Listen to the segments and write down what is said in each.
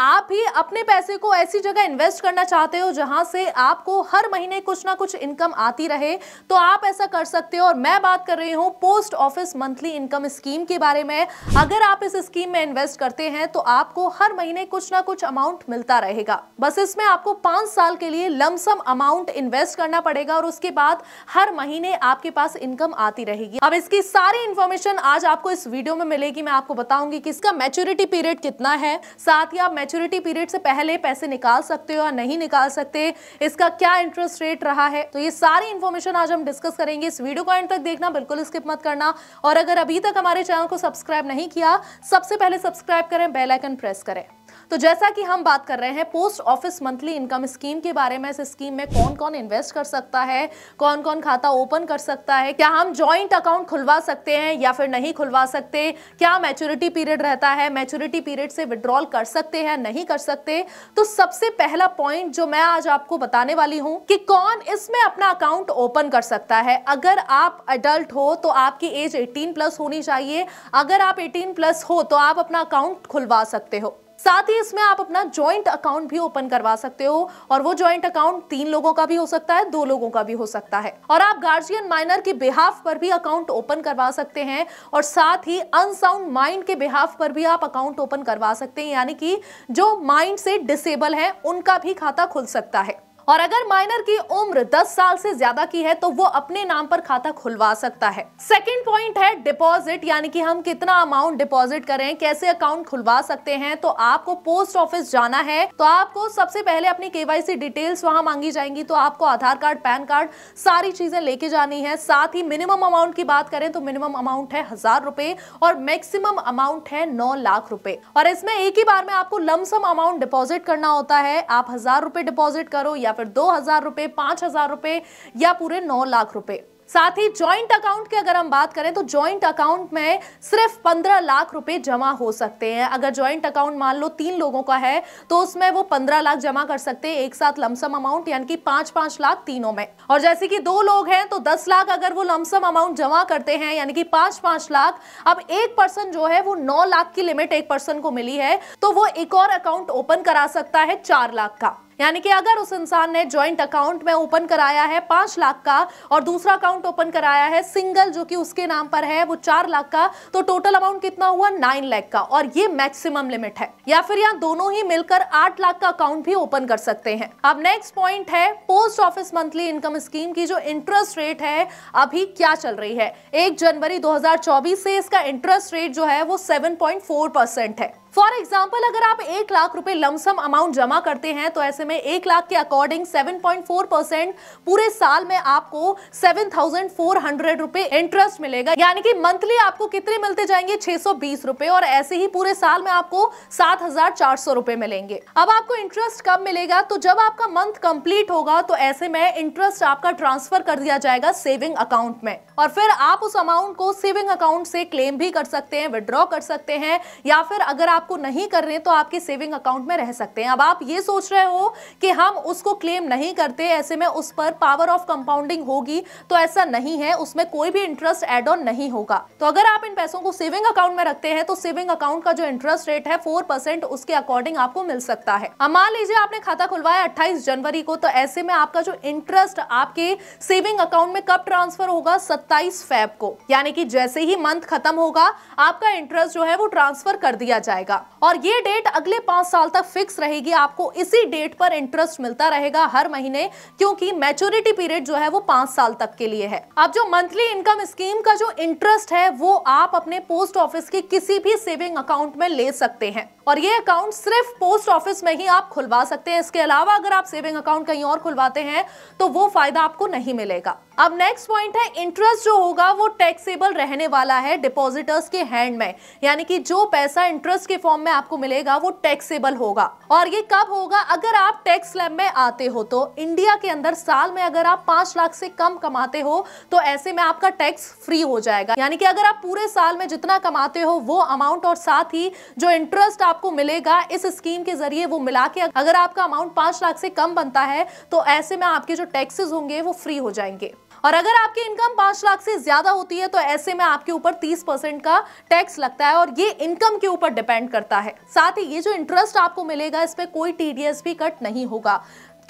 आप भी अपने पैसे को ऐसी जगह इन्वेस्ट करना चाहते हो जहां से आपको हर महीने कुछ ना कुछ इनकम आती रहे तो आप ऐसा कर सकते हो और मैं बात कर रही हूँ post office monthly income scheme के बारे में अगर आप इस स्कीम में इन्वेस्ट करते हैं तो आपको हर महीने कुछ ना कुछ अमाउंट मिलता रहेगा बस इसमें आपको पांच साल के लिए लमसम अमाउंट इन्वेस्ट करना पड़ेगा और उसके बाद हर महीने आपके पास इनकम आती रहेगी अब इसकी सारी इंफॉर्मेशन आज आपको इस वीडियो में मिलेगी मैं आपको बताऊंगी कि इसका मेच्योरिटी पीरियड कितना है साथ ही आप मैच्योरिटी पीरियड से पहले पैसे निकाल सकते हो या नहीं निकाल सकते इसका क्या इंटरेस्ट रेट रहा है तो ये सारी इन्फॉर्मेशन आज हम डिस्कस करेंगे इस वीडियो को एंड तक देखना बिल्कुल स्किप मत करना और अगर अभी तक हमारे चैनल को सब्सक्राइब नहीं किया सबसे पहले सब्सक्राइब करें बेलाइकन प्रेस करें तो जैसा कि हम बात कर रहे हैं post office monthly income scheme के बारे में इस स्कीम में कौन कौन इन्वेस्ट कर सकता है कौन कौन खाता ओपन कर सकता है क्या हम ज्वाइंट अकाउंट खुलवा सकते हैं या फिर नहीं खुलवा सकते क्या मैच्योरिटी पीरियड रहता है मैच्योरिटी पीरियड से विड्रॉल कर सकते हैं नहीं कर सकते तो सबसे पहला पॉइंट जो मैं आज आपको बताने वाली हूं कि कौन इसमें अपना अकाउंट ओपन कर सकता है अगर आप अडल्ट हो तो आपकी एज 18 प्लस होनी चाहिए अगर आप 18 प्लस हो तो आप अपना अकाउंट खुलवा सकते हो साथ ही इसमें आप अपना ज्वाइंट अकाउंट भी ओपन करवा सकते हो और वो ज्वाइंट अकाउंट तीन लोगों का भी हो सकता है दो लोगों का भी हो सकता है और आप गार्जियन माइनर के बिहाफ पर भी अकाउंट ओपन करवा सकते हैं और साथ ही अनसाउंड माइंड के बिहाफ पर भी आप अकाउंट ओपन करवा सकते हैं यानी कि जो माइंड से डिसेबल है उनका भी खाता खुल सकता है और अगर माइनर की उम्र 10 साल से ज्यादा की है तो वो अपने नाम पर खाता खुलवा सकता है सेकेंड पॉइंट है डिपॉजिट यानी कि हम कितना अमाउंट डिपॉजिट करें कैसे अकाउंट खुलवा सकते हैं तो आपको पोस्ट ऑफिस जाना है तो आपको सबसे पहले अपनी केवाईसी डिटेल्स वहां मांगी जाएंगी तो आपको आधार कार्ड पैन कार्ड सारी चीजें लेके जानी है साथ ही मिनिमम अमाउंट की बात करें तो मिनिमम अमाउंट है हजार रुपए और मैक्सिमम अमाउंट है नौ लाख रुपए और इसमें एक ही बार में आपको लमसम अमाउंट डिपॉजिट करना होता है आप हजार रुपए डिपॉजिट करो या फिर दो हजार रुपए पांच हजार रुपए या पूरे नौ लाख रुपए साथ ही ज्वाइंट अकाउंट की अगर हम बात करें तो ज्वाइंट अकाउंट में सिर्फ पंद्रह लाख रुपए जमा हो सकते हैं अगर ज्वाइंट अकाउंट मान लो तीन लोगों का है तो उसमें वो पंद्रह लाख जमा कर सकते हैं एक साथ लमसम अमाउंट यानी कि पांच पांच लाख तीनों में और जैसे कि दो लोग हैं तो दस लाख अगर वो लमसम अमाउंट जमा करते हैं यानी कि पांच पांच लाख अब एक पर्सन जो है वो नौ लाख की लिमिट एक पर्सन को मिली है तो वो एक और अकाउंट ओपन करा सकता है चार लाख का यानी कि अगर उस इंसान ने ज्वाइंट अकाउंट में ओपन कराया है पांच लाख का और दूसरा अकाउंट ओपन कराया है सिंगल जो कि उसके नाम पर है वो चार लाख का तो टोटल अमाउंट कितना हुआ नाइन लाख का और ये मैक्सिमम लिमिट है या फिर यहाँ दोनों ही मिलकर आठ लाख का अकाउंट भी ओपन कर सकते हैं अब नेक्स्ट पॉइंट है post office monthly income scheme की जो इंटरेस्ट रेट है अभी क्या चल रही है एक जनवरी दो से इसका इंटरेस्ट रेट जो है वो सेवन परसेंट है फॉर एग्जाम्पल अगर आप एक लाख रुपए लमसम अमाउंट जमा करते हैं तो ऐसे में एक लाख के अकॉर्डिंग 7.4 परसेंट पूरे साल में आपको 7,400 रुपए इंटरेस्ट मिलेगा यानी कि मंथली आपको कितने मिलते जाएंगे 620 रुपए और ऐसे ही पूरे साल में आपको 7,400 रुपए मिलेंगे अब आपको इंटरेस्ट कब मिलेगा तो जब आपका मंथ कंप्लीट होगा तो ऐसे में इंटरेस्ट आपका ट्रांसफर कर दिया जाएगा सेविंग अकाउंट में और फिर आप उस अमाउंट को सेविंग अकाउंट से क्लेम भी कर सकते हैं विद्रॉ कर सकते हैं या फिर अगर आप आपको नहीं कर रहे हैं तो आपके सेविंग अकाउंट में रह सकते हैं अब आप ये सोच रहे हो कि हम उसको क्लेम नहीं करते ऐसे में उस पर पावर ऑफ कंपाउंडिंग होगी तो ऐसा नहीं है उसमें कोई भी इंटरेस्ट एड ऑन नहीं होगा तो अगर आप इन पैसों को सेविंग अकाउंट में रखते हैं तो सेविंग अकाउंट का जो इंटरेस्ट रेट है फोर परसेंट उसके अकॉर्डिंग आपको मिल सकता है अब मान लीजिए आपने खाता खुलवाया अट्ठाईस जनवरी को तो ऐसे में आपका जो इंटरेस्ट आपके सेविंग अकाउंट में कब ट्रांसफर होगा सत्ताईस फेब को यानी कि जैसे ही मंथ खत्म होगा आपका इंटरेस्ट जो है वो ट्रांसफर कर दिया जाएगा जाएगा और ये डेट अगले पांच साल तक फिक्स रहेगी आपको इसी डेट पर इंटरेस्ट मिलता रहेगा हर महीने क्योंकि मैच्योरिटी पीरियड जो है वो पांच साल तक के लिए है अब जो मंथली इनकम स्कीम का जो इंटरेस्ट है वो आप अपने पोस्ट ऑफिस के किसी भी सेविंग अकाउंट में ले सकते हैं और ये अकाउंट सिर्फ पोस्ट ऑफिस में ही आप खुलवा सकते हैं इसके अलावा अगर आप सेविंग अकाउंट कहीं और खुलवाते हैं तो वो फायदा आपको नहीं मिलेगा अब नेक्स्ट पॉइंट है इंटरेस्ट जो होगा वो टैक्सेबल रहने वाला है डिपॉजिटर्स के हैंड में यानी कि जो पैसा इंटरेस्ट के फॉर्म में आपको मिलेगा वो टैक्सेबल होगा और ये कब होगा अगर आप टैक्स लैब में आते हो तो इंडिया के अंदर साल में अगर आप पांच लाख से कम कमाते हो तो ऐसे में आपका टैक्स फ्री हो जाएगा यानी कि अगर आप पूरे साल में जितना कमाते हो वो अमाउंट और साथ ही जो इंटरेस्ट आप आपको मिलेगा इस स्कीम के जरिए वो मिला के अगर आपका अमाउंट पांच लाख से कम बनता है तो ऐसे में आपके जो टैक्सेस होंगे वो फ्री हो जाएंगे और अगर आपकी इनकम पांच लाख से ज्यादा होती है तो ऐसे में आपके ऊपर तीस परसेंट का टैक्स लगता है और ये इनकम के ऊपर डिपेंड करता है साथ ही ये जो इंटरेस्ट आपको मिलेगा इस पर कोई टीडीएस भी कट नहीं होगा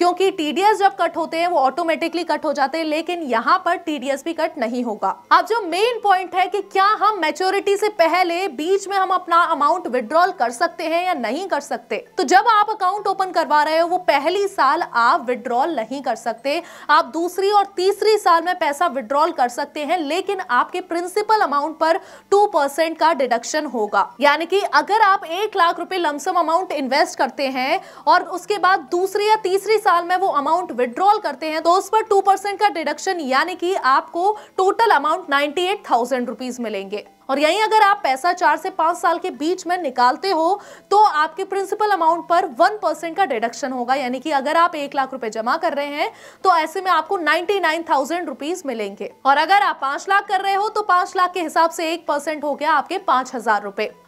क्योंकि टीडीएस जब कट होते हैं वो ऑटोमेटिकली कट हो जाते हैं लेकिन यहाँ पर टीडीएस भी कट नहीं होगा अब जो मेन पॉइंट है कि क्या हम मेच्योरिटी से पहले बीच में हम अपना अमाउंट विड्रॉल कर सकते हैं या नहीं कर सकते तो जब आप अकाउंट ओपन करवा रहे हो वो पहली साल आप विड्रॉल नहीं कर सकते आप दूसरी और तीसरी साल में पैसा विड्रॉल कर सकते हैं लेकिन आपके प्रिंसिपल अमाउंट पर टू का डिडक्शन होगा यानी कि अगर आप एक लाख रुपए लमसम अमाउंट इन्वेस्ट करते हैं और उसके बाद दूसरी या तीसरी साल में वो अमाउंट विड्रॉल करते हैं तो उस पर टू परसेंट का डिडक्शन यानी कि आपको total amount ninety eight thousand rupees मिलेंगे और यहीं अगर आप पैसा चार से पांच साल के बीच में निकालते हो तो आपके प्रिंसिपल अमाउंट पर वन परसेंट का डिडक्शन होगा यानी कि अगर आप एक लाख रुपए जमा कर रहे हैं तो ऐसे में आपको नाइनटी नाइन थाउजेंड रुपीज मिलेंगे और अगर आप पांच लाख कर रहे हो तो पांच लाख के हिसाब से एक हो गया आपके पांच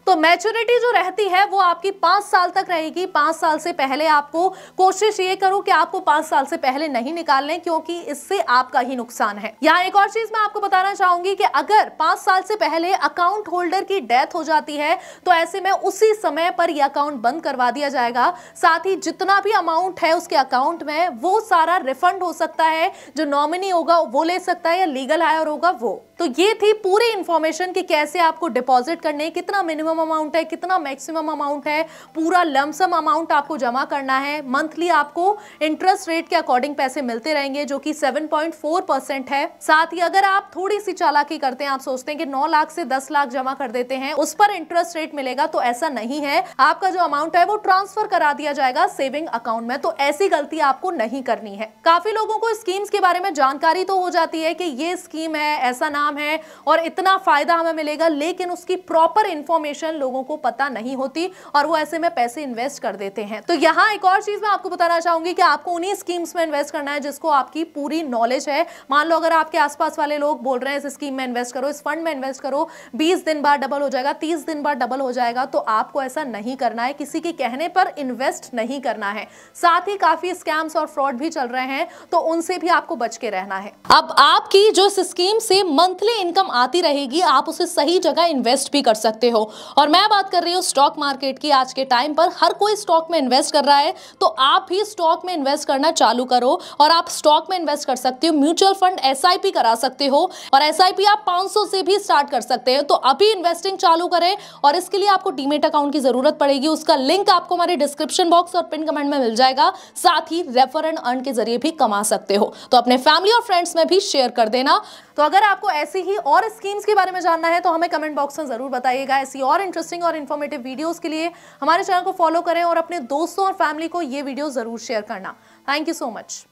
तो मैच्योरिटी जो रहती है वो आपकी पांच साल तक रहेगी पांच साल से पहले आपको कोशिश ये करो कि आपको पांच साल से पहले नहीं निकाल लें क्योंकि इससे आपका ही नुकसान है यहाँ एक और चीज मैं आपको बताना चाहूंगी कि अगर पांच साल से पहले अकाउंट होल्डर की डेथ हो जाती है तो ऐसे में उसी समय पर यह अकाउंट बंद करवा दिया जाएगा साथ ही जितना भी अमाउंट है उसके अकाउंट में वो सारा रिफंड हो सकता है जो नॉमिनी होगा वो ले सकता है या लीगल हायर होगा वो तो ये थी पूरी इंफॉर्मेशन कि कैसे आपको डिपॉजिट करने कितना मिनिमम अमाउंट है कितना मैक्सिमम अमाउंट है पूरा लमसम अमाउंट आपको जमा करना है मंथली आपको इंटरेस्ट रेट के अकॉर्डिंग पैसे मिलते रहेंगे जो कि 7.4 परसेंट है साथ ही अगर आप थोड़ी सी चालाकी करते हैं आप सोचते हैं कि नौ लाख से दस लाख जमा कर देते हैं उस पर इंटरेस्ट रेट मिलेगा तो ऐसा नहीं है आपका जो अमाउंट है वो ट्रांसफर करा दिया जाएगा सेविंग अकाउंट में तो ऐसी गलती आपको नहीं करनी है काफी लोगों को स्कीम्स के बारे में जानकारी तो हो जाती है कि ये स्कीम है ऐसा नाम काम है और इतना फ़ायदा हमें मिलेगा लेकिन उसकी प्रॉपर इंफॉर्मेशन लोगों को पता नहीं होती और वो ऐसे में पैसे इन्वेस्ट कर देते हैं तो यहाँ एक और चीज़ मैं आपको बताना चाहूंगी कि आपको उन्हीं स्कीम्स में इन्वेस्ट करना है जिसको आपकी पूरी नॉलेज है मान लो अगर आपके आसपास वाले लोग बोल रहे हैं इस स्कीम में इन्वेस्ट करो इस फंड में इन्वेस्ट करो बीस दिन बाद डबल हो जाएगा तीस दिन बाद डबल हो जाएगा तो आपको ऐसा नहीं करना है किसी के कहने पर इन्वेस्ट नहीं करना है साथ ही काफी स्कैम्स और फ्रॉड भी चल रहे हैं तो उनसे भी आपको बच के रहना है अब आपकी जो स्कीम से मंथ मंथली इनकम आती रहेगी आप उसे सही जगह इन्वेस्ट भी कर सकते हो और मैं बात कर रही हूँ स्टॉक मार्केट की आज के टाइम पर हर कोई स्टॉक में इन्वेस्ट कर रहा है तो आप ही स्टॉक में इन्वेस्ट करना चालू करो और आप स्टॉक में इन्वेस्ट कर सकते हो म्यूचुअल फंड एस करा सकते हो और एस आप 500 से भी स्टार्ट कर सकते हैं तो अभी इन्वेस्टिंग चालू करें और इसके लिए आपको डीमेट अकाउंट की जरूरत पड़ेगी उसका लिंक आपको हमारे डिस्क्रिप्शन बॉक्स और पिन कमेंट में मिल जाएगा साथ ही रेफर एंड अर्न के जरिए भी कमा सकते हो तो अपने फैमिली और फ्रेंड्स में भी शेयर कर देना तो अगर आपको ऐसी ही और स्कीम्स के बारे में जानना है तो हमें कमेंट बॉक्स में ज़रूर बताइएगा ऐसी और इंटरेस्टिंग और इन्फॉर्मेटिव वीडियोज़ के लिए हमारे चैनल को फॉलो करें और अपने दोस्तों और फैमिली को ये वीडियो ज़रूर शेयर करना थैंक यू सो मच